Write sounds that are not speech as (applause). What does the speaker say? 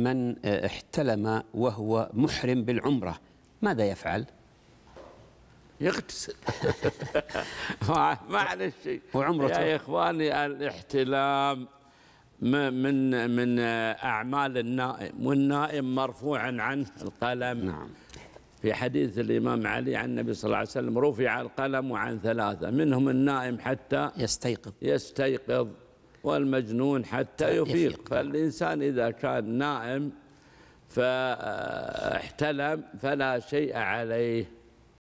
من آه، احتلم وهو محرم بالعمرة ماذا يفعل؟ يغتسل (laughs) معلش وعمرته يا إخواني الاحتلام من من أعمال النائم والنائم مرفوع عنه القلم نعم في حديث الإمام علي عن النبي صلى الله عليه وسلم رفع القلم عن ثلاثة منهم النائم حتى يستيقظ يستيقظ والمجنون حتى يفيق فالإنسان إذا كان نائم فاحتلم فلا شيء عليه